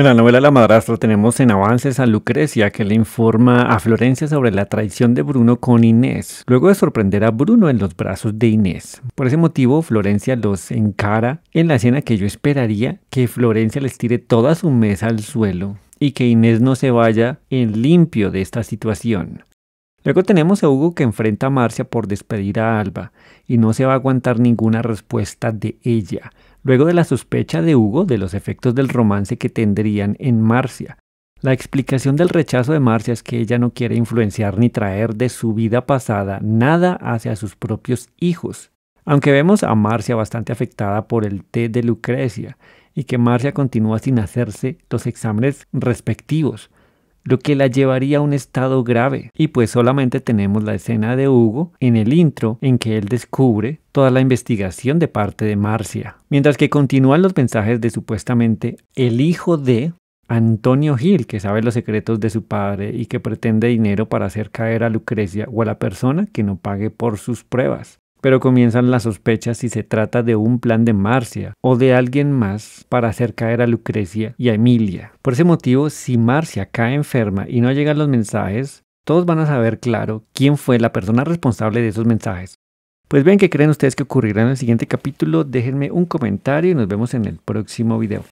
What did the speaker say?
En la novela La madrastra tenemos en avances a Lucrecia que le informa a Florencia sobre la traición de Bruno con Inés, luego de sorprender a Bruno en los brazos de Inés. Por ese motivo, Florencia los encara en la escena que yo esperaría que Florencia les tire toda su mesa al suelo y que Inés no se vaya en limpio de esta situación. Luego tenemos a Hugo que enfrenta a Marcia por despedir a Alba y no se va a aguantar ninguna respuesta de ella, luego de la sospecha de Hugo de los efectos del romance que tendrían en Marcia. La explicación del rechazo de Marcia es que ella no quiere influenciar ni traer de su vida pasada nada hacia sus propios hijos. Aunque vemos a Marcia bastante afectada por el té de Lucrecia y que Marcia continúa sin hacerse los exámenes respectivos, lo que la llevaría a un estado grave. Y pues solamente tenemos la escena de Hugo en el intro en que él descubre toda la investigación de parte de Marcia. Mientras que continúan los mensajes de supuestamente el hijo de Antonio Gil, que sabe los secretos de su padre y que pretende dinero para hacer caer a Lucrecia o a la persona que no pague por sus pruebas. Pero comienzan las sospechas si se trata de un plan de Marcia o de alguien más para hacer caer a Lucrecia y a Emilia. Por ese motivo, si Marcia cae enferma y no llegan los mensajes, todos van a saber claro quién fue la persona responsable de esos mensajes. Pues ven ¿qué creen ustedes que ocurrirá en el siguiente capítulo? Déjenme un comentario y nos vemos en el próximo video.